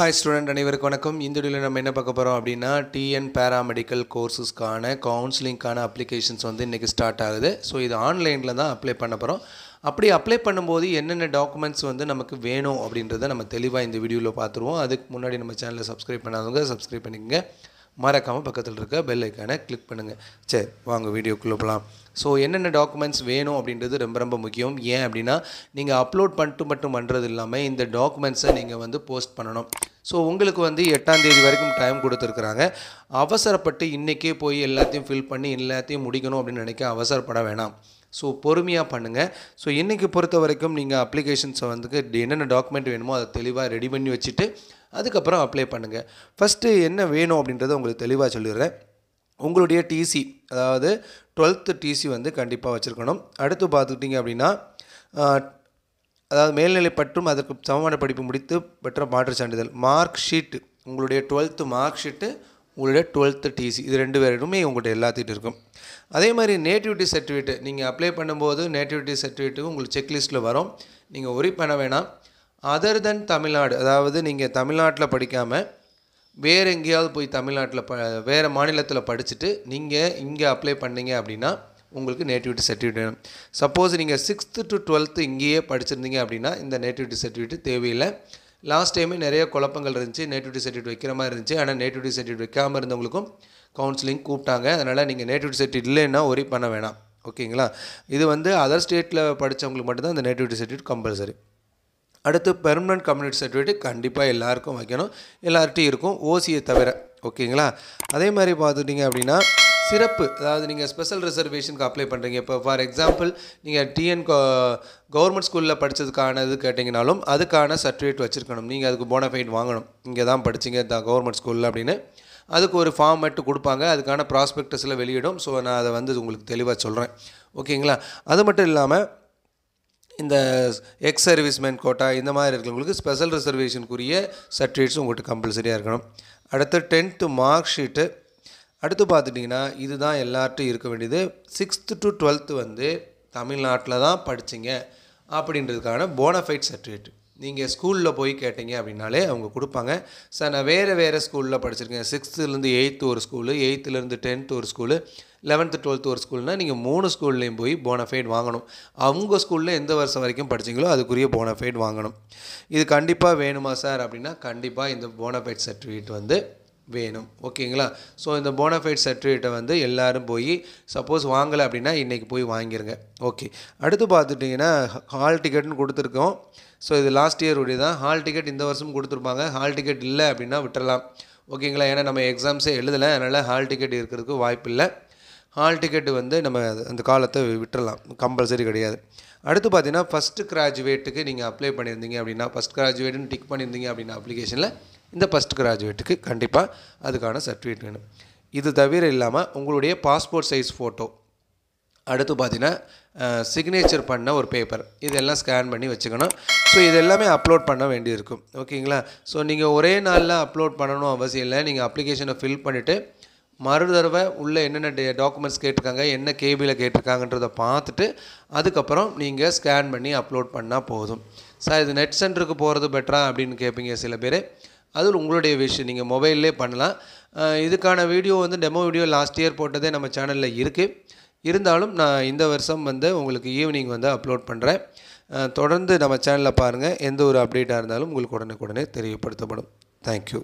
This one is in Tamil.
ஹாய் ஸ்டூடெண்ட் அனைவருக்கு வணக்கம் இந்த வீடியோவில் நம்ம என்ன பார்க்க போகிறோம் அப்படின்னா டிஎன் பேராமெடிக்கல் கோர்ஸஸ்க்கான கவுன்சிலிங்க்கான அப்ளிகேஷன்ஸ் வந்து இன்றைக்கி ஸ்டார்ட் ஆகுது ஸோ இது ஆன்லைனில் தான் அப்ளை பண்ண போகிறோம் அப்படி அப்ளை பண்ணும்போது என்னென்ன டாக்குமெண்ட்ஸ் வந்து நமக்கு வேணும் அப்படின்றத நம்ம தெளிவாக இந்த வீடியோவில் பார்த்துருவோம் அதுக்கு முன்னாடி நம்ம சேனலை சப்ஸ்கிரைப் பண்ணாதவங்க சப்ஸ்கிரைப் பண்ணிக்கங்க மறக்காமல் பக்கத்தில் இருக்க பெல் ஐக்கானை கிளிக் பண்ணுங்கள் சரி வாங்க வீடியோக்குள்ளே போகலாம் ஸோ என்னென்ன டாக்குமெண்ட்ஸ் வேணும் அப்படின்றது ரொம்ப ரொம்ப முக்கியம் ஏன் அப்படின்னா நீங்கள் அப்லோட் பண்ணிட்டு மட்டும் பண்ணுறது இல்லாமல் இந்த டாக்குமெண்ட்ஸை நீங்கள் வந்து போஸ்ட் பண்ணணும் ஸோ உங்களுக்கு வந்து எட்டாம் தேதி வரைக்கும் டைம் கொடுத்துருக்குறாங்க அவசரப்பட்டு இன்றைக்கே போய் எல்லாத்தையும் ஃபில் பண்ணி எல்லாத்தையும் முடிக்கணும் அப்படின்னு நினைக்க அவசரப்பட வேணாம் ஸோ பொறுமையாக பண்ணுங்கள் ஸோ இன்றைக்கி பொறுத்த வரைக்கும் நீங்கள் அப்ளிகேஷன்ஸை வந்து என்னென்ன டாக்குமெண்ட் வேணுமோ அதை தெளிவாக ரெடி பண்ணி வச்சுட்டு அதுக்கப்புறம் அப்ளை பண்ணுங்கள் ஃபஸ்ட்டு என்ன வேணும் அப்படின்றத உங்களுக்கு தெளிவாக சொல்லிடுறேன் உங்களுடைய டிசி அதாவது டுவெல்த்து டிசி வந்து கண்டிப்பாக வச்சுருக்கணும் அடுத்து பார்த்துக்கிட்டிங்க அப்படின்னா அதாவது மேல்நிலை பற்றும் அதற்கு சமமான படிப்பு முடித்து பெற்ற மாற்றுச் சான்றிதழ் மார்க் ஷீட்டு உங்களுடைய டுவெல்த்து மார்க் ஷீட்டு உங்களுடைய டுவெல்த்து டிசி இது ரெண்டு பேருமே உங்கள்கிட்ட எல்லாத்துக்கிட்ட இருக்கும் அதே மாதிரி நேட்டிவிட்டி சர்டிஃபிகேட்டு நீங்கள் அப்ளை பண்ணும்போது நேட்டிவிட்டி சர்டிஃபிகேட்டு உங்களுக்கு செக்லிஸ்ட்டில் வரும் நீங்கள் ஒரி பண்ண வேணாம் அதர் தென் தமிழ்நாடு அதாவது நீங்கள் தமிழ்நாட்டில் படிக்காமல் வேறு எங்கேயாவது போய் தமிழ்நாட்டில் ப வேறு மாநிலத்தில் படிச்சுட்டு நீங்கள் இங்கே அப்ளை பண்ணீங்க அப்படின்னா உங்களுக்கு நேட்டிவிட்டி சர்டிஃபிகேட் வேணும் சப்போஸ் நீங்கள் சிக்ஸ்த்து டு டுவெல்த்து இங்கேயே படிச்சிருந்தீங்க அப்படின்னா இந்த நேட்டிவிட்டி சர்டிஃபிகேட்டு தேவையில்லை லாஸ்ட் டைமே நிறைய குழப்பங்கள் இருந்துச்சு நேட்டிவிட்டி சர்டிஃபிகேட் வைக்கிற மாதிரி இருந்துச்சு ஆனால் நேட்டிவிட்டி சர்டிஃபிகேட் வைக்காமல் இருந்தவங்களுக்கும் கவுன்சிலிங் கூப்பிட்டாங்க அதனால் நீங்கள் நேட்டிவிட்டி சர்டிஃபிகேட் இல்லைன்னா ஒரி பண்ண வேணாம் ஓகேங்களா இது வந்து அதர் ஸ்டேட்டில் படித்தவங்களுக்கு மட்டும்தான் அந்த நேட்டிவிட்டி சர்டிஃபிகேட் கம்பல்சரி அடுத்து பெர்மனன்ட் கம்யூனிட்டி சர்டிஃபிகேட் கண்டிப்பாக எல்லாருக்கும் வைக்கணும் எல்லார்ட்டையும் இருக்கும் ஓசியை தவிர ஓகேங்களா அதே மாதிரி பார்த்துட்டிங்க அப்படின்னா சிறப்பு அதாவது நீங்கள் ஸ்பெஷல் ரிசர்வேஷனுக்கு அப்ளை பண்ணுறீங்க இப்போ ஃபார் எக்ஸாம்பிள் நீங்கள் டிஎன் கவர்மெண்ட் ஸ்கூலில் படித்ததுக்கான இது கேட்டிங்கனாலும் அதுக்கான சர்டிஃபிகேட் வச்சுருக்கணும் நீங்கள் அதுக்கு போனஃபைட் வாங்கணும் இங்கே தான் படிச்சிங்க தான் கவர்மெண்ட் ஸ்கூலில் அப்படின்னு அதுக்கு ஒரு ஃபார்ம் மட்டும் கொடுப்பாங்க அதுக்கான ப்ராஸ்பெக்டஸில் வெளியிடும் ஸோ நான் அதை வந்து உங்களுக்கு தெளிவாக சொல்கிறேன் ஓகேங்களா அது மட்டும் இல்லாமல் இந்த எக்ஸ் சர்வீஸ்மேன் கோட்டா இந்த மாதிரி இருக்கிறவங்களுக்கு ஸ்பெஷல் ரிசர்வேஷனுக்குரிய சர்டிஃபிகேட்ஸும் உங்கள்கிட்ட கம்பல்சரியாக இருக்கணும் அடுத்து டென்த்து மார்க் ஷீட்டு அடுத்து பார்த்துட்டிங்கன்னா இதுதான் எல்லார்ட்டும் இருக்க வேண்டியது சிக்ஸ்த்து டு டுவெல்த்து வந்து தமிழ்நாட்டில் தான் படித்தீங்க அப்படின்றதுக்கான போனஃபைட் சர்டிஃபிகேட் நீங்கள் ஸ்கூலில் போய் கேட்டீங்க அப்படின்னாலே அவங்க கொடுப்பாங்க சார் நான் வேறு வேறு ஸ்கூலில் படிச்சிருக்கேன் சிக்ஸ்த்துலேருந்து எயித்து ஒரு ஸ்கூலு எயித்துலேருந்து டென்த்து ஒரு ஸ்கூலு லெவன்த்து டுவெல்த்து ஒரு ஸ்கூல்னால் நீங்கள் மூணு ஸ்கூல்லையும் போய் போனஃபைட் வாங்கணும் அவங்க ஸ்கூலில் எந்த வருஷம் வரைக்கும் படிச்சிங்களோ அதுக்குரிய போனஃபைட் வாங்கணும் இது கண்டிப்பாக வேணுமா சார் அப்படின்னா கண்டிப்பாக இந்த போனஃபைட் சர்டிஃபிகேட் வந்து வேணும் ஓகேங்களா ஸோ இந்த போனஃபைட் சர்டிஃபிகேட்டை வந்து எல்லோரும் போய் சப்போஸ் வாங்கலை அப்படின்னா இன்றைக்கி போய் வாங்கிருங்க ஓகே அடுத்து பார்த்துட்டிங்கன்னா ஹால் டிக்கெட்னு கொடுத்துருக்கோம் ஸோ இது லாஸ்ட் இயர் உடைய தான் ஹால் டிக்கெட் இந்த வருஷம் கொடுத்துருப்பாங்க ஹால் டிக்கெட் இல்லை அப்படின்னா விட்டுறலாம் ஓகேங்களா ஏன்னா நம்ம எக்ஸாம்ஸே எழுதலை அதனால் ஹால் டிக்கெட் இருக்கிறதுக்கு வாய்ப்பு இல்லை ஹால் டிக்கெட்டு வந்து நம்ம அந்த காலத்தை விட்டுடலாம் கம்பல்சரி கிடையாது அடுத்து பார்த்தீங்கன்னா ஃபஸ்ட்டு கிராஜுவேட்டுக்கு நீங்கள் அப்ளை பண்ணியிருந்தீங்க அப்படின்னா ஃபஸ்ட் கிராஜுவேட்டுன்னு டிக் பண்ணியிருந்தீங்க அப்படின்னா அப்ளிகேஷனில் இந்த ஃபஸ்ட் கிராஜுவேட்டுக்கு கண்டிப்பாக அதுக்கான சர்டிஃபிகேட் வேணும் இது தவிர இல்லாமல் உங்களுடைய பாஸ்போர்ட் சைஸ் ஃபோட்டோ அடுத்து பார்த்தீங்கன்னா சிக்னேச்சர் பண்ண ஒரு பேப்பர் இதெல்லாம் ஸ்கேன் பண்ணி வச்சுக்கணும் ஸோ இது எல்லாமே அப்லோட் பண்ண வேண்டியிருக்கும் ஓகேங்களா ஸோ நீங்கள் ஒரே நாளில் அப்லோட் பண்ணணும் அவசியம் இல்லை நீங்கள் அப்ளிகேஷனை ஃபில் பண்ணிவிட்டு மறு தடவை உள்ளே என்னென்ன டே டாக்குமெண்ட்ஸ் கேட்டிருக்காங்க என்ன கேபியில் கேட்டிருக்காங்கன்றதை பார்த்துட்டு அதுக்கப்புறம் நீங்கள் ஸ்கேன் பண்ணி அப்லோட் பண்ணால் போதும் சார் இது நெட் சென்டருக்கு போகிறது பெட்டரா அப்படின்னு கேட்பீங்க சில பேர் அதில் உங்களுடைய விஷயம் நீங்கள் மொபைல்லே பண்ணலாம் இதுக்கான வீடியோ வந்து டெமோ வீடியோ லாஸ்ட் இயர் போட்டதே நம்ம சேனலில் இருக்குது இருந்தாலும் நான் இந்த வருஷம் வந்து உங்களுக்கு ஈவினிங் வந்து அப்லோட் பண்ணுறேன் தொடர்ந்து நம்ம சேனலில் பாருங்கள் எந்த ஒரு அப்டேட்டாக இருந்தாலும் உங்களுக்கு உடனுக்குடனே தெரியப்படுத்தப்படும் தேங்க்யூ